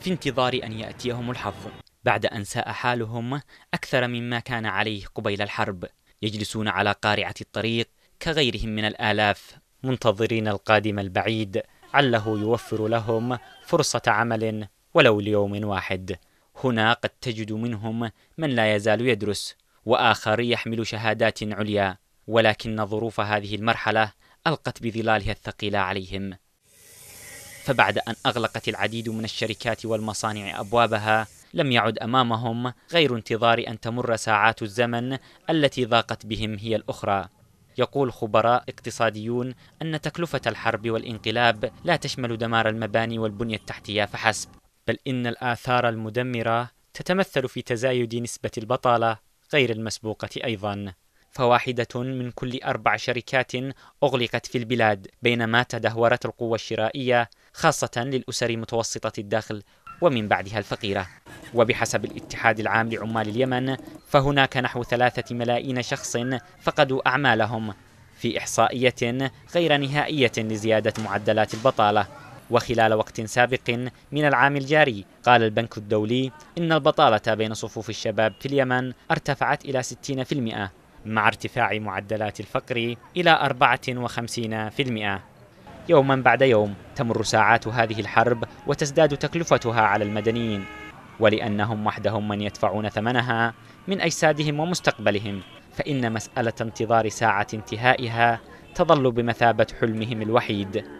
في انتظار أن يأتيهم الحظ بعد أن ساء حالهم أكثر مما كان عليه قبيل الحرب يجلسون على قارعة الطريق كغيرهم من الآلاف منتظرين القادم البعيد عله يوفر لهم فرصة عمل ولو ليوم واحد هنا قد تجد منهم من لا يزال يدرس وآخر يحمل شهادات عليا ولكن ظروف هذه المرحلة ألقت بظلالها الثقيلة عليهم فبعد أن أغلقت العديد من الشركات والمصانع أبوابها لم يعد أمامهم غير انتظار أن تمر ساعات الزمن التي ضاقت بهم هي الأخرى يقول خبراء اقتصاديون أن تكلفة الحرب والانقلاب لا تشمل دمار المباني والبنية التحتية فحسب بل إن الآثار المدمرة تتمثل في تزايد نسبة البطالة غير المسبوقة أيضاً فواحدة من كل أربع شركات أغلقت في البلاد بينما تدهورت القوة الشرائية خاصة للأسر متوسطة الدخل ومن بعدها الفقيرة وبحسب الاتحاد العام لعمال اليمن فهناك نحو ثلاثة ملايين شخص فقدوا أعمالهم في إحصائية غير نهائية لزيادة معدلات البطالة وخلال وقت سابق من العام الجاري قال البنك الدولي إن البطالة بين صفوف الشباب في اليمن ارتفعت إلى 60% مع ارتفاع معدلات الفقر إلى 54% يوما بعد يوم تمر ساعات هذه الحرب وتزداد تكلفتها على المدنيين ولأنهم وحدهم من يدفعون ثمنها من أجسادهم ومستقبلهم فإن مسألة انتظار ساعة انتهائها تظل بمثابة حلمهم الوحيد